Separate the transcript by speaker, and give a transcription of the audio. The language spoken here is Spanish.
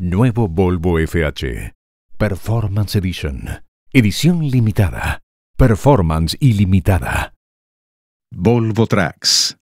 Speaker 1: Nuevo Volvo FH. Performance Edition. Edición limitada. Performance ilimitada. Volvo Tracks.